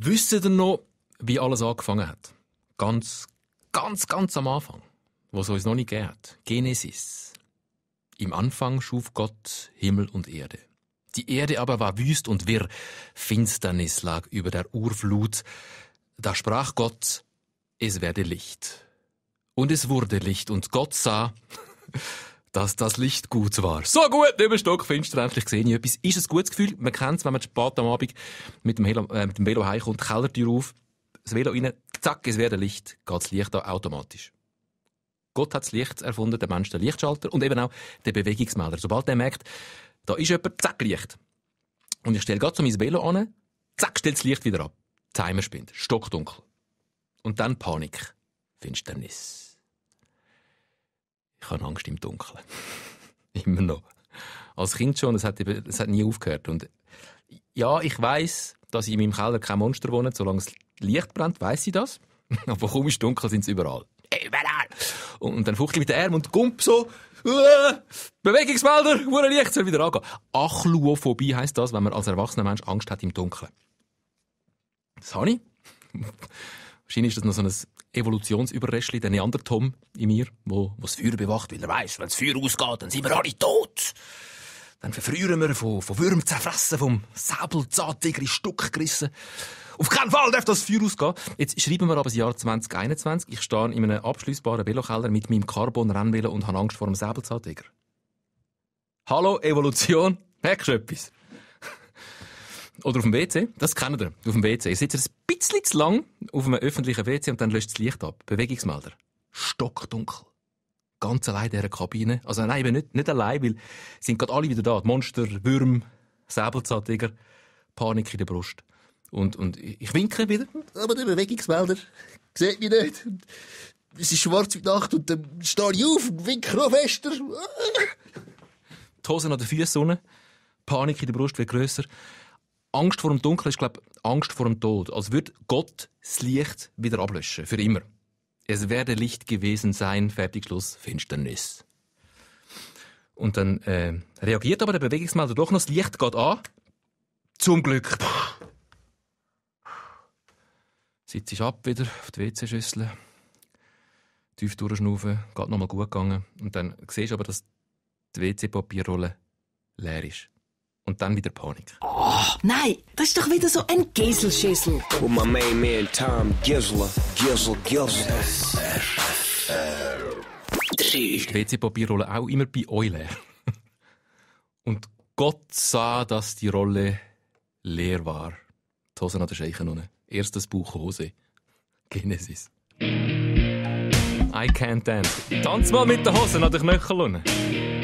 Wisst ihr noch, wie alles angefangen hat? Ganz, ganz, ganz am Anfang, wo es uns noch nicht gegeben hat. Genesis. Im Anfang schuf Gott Himmel und Erde. Die Erde aber war wüst und wirr. Finsternis lag über der Urflut. Da sprach Gott, es werde Licht. Und es wurde Licht. Und Gott sah, dass das Licht gut war. So gut, nicht Stock finster, endlich sehe ich etwas. Ist ein gutes Gefühl. Man kennt es, wenn man spät am Abend mit dem, Helo, äh, mit dem Velo heimkommt, Kellertür auf, das Velo rein, zack, es wird ein Licht, geht das Licht an automatisch. Gott hat das Licht erfunden, der Mensch den Lichtschalter und eben auch den Bewegungsmelder. Sobald er merkt, da ist jemand, zack, Licht. Und ich stelle gerade so mein Velo an, zack, stellt das Licht wieder ab. Timer spinnt, stockdunkel. Und dann Panik, Finsternis. Ich habe Angst im Dunkeln. Immer noch. Als Kind schon, es hat, hat nie aufgehört. Und ja, ich weiß, dass in meinem Keller kein Monster wohnt. Solange es Licht brennt, weiß ich das. Aber komisch dunkel, sind sie überall. Überall! Und, und dann fuchtel ich mit den Arm und gump so. Uah, äh, Bewegungsmelder, er Licht, soll wieder angehen. Achluophobie heisst das, wenn man als erwachsener Mensch Angst hat im Dunkeln. Das habe ich. Wahrscheinlich ist das noch so ein Evolutionsüberrestchen, der Neandertom in mir, wo, wo das Feuer bewacht, weil er weiss, wenn das Feuer ausgeht, dann sind wir alle tot. Dann verfrieren wir von, von Würmern zerfressen, vom Säbelzahntiger in Stück gerissen. Auf keinen Fall darf das Feuer ausgehen. Jetzt schreiben wir aber das Jahr 2021. Ich stehe in einem abschließbaren Velokeller mit meinem Carbon-Rennvelo und habe Angst vor dem Säbelzahntiger. Hallo, Evolution, merkst du etwas? Oder auf dem WC? Das kennen ihr. Auf dem WC. Ihr sitzt bisschen zu lang auf einem öffentlichen WC und dann löscht das Licht ab. Bewegungsmelder. Stockdunkel. Ganz allein in dieser Kabine. Also nein, eben nicht, nicht allein, weil sind gerade alle wieder da. Die Monster, Würm, Säbelzahntiger. Panik in der Brust. Und, und ich winke wieder. Aber der Bewegungsmelder sieht mich nicht. Es ist schwarz wie Nacht und dann stehe ich auf und winke noch fester. die Hose an den Füßen Panik in der Brust wird grösser. Angst vor dem Dunkeln ist, glaube ich, Angst vor dem Tod. Als würde Gott das Licht wieder ablöschen, für immer. Es werde Licht gewesen sein, fertig, Schluss, Finsternis. Und dann äh, reagiert aber der Bewegungsmelder doch noch, das Licht geht an. Zum Glück. Sitze ich ab wieder auf die WC-Schüssel. Tief durchschnaufen, geht nochmal gut gegangen. Und dann siehst du aber, dass die WC-Papierrolle leer ist und dann wieder Panik. Oh, nein, das ist doch wieder so ein Gieselschüssel. Und mein main man Tom Gizzler, Gizzle, Gizzle. Ist die WC-Papierrolle auch immer bei euch leer? und Gott sah, dass die Rolle leer war. Die Hosen an der Scheichen Erstes Buch Hose. Genesis. I can't dance. Tanz mal mit den Hosen an den Knöcheln.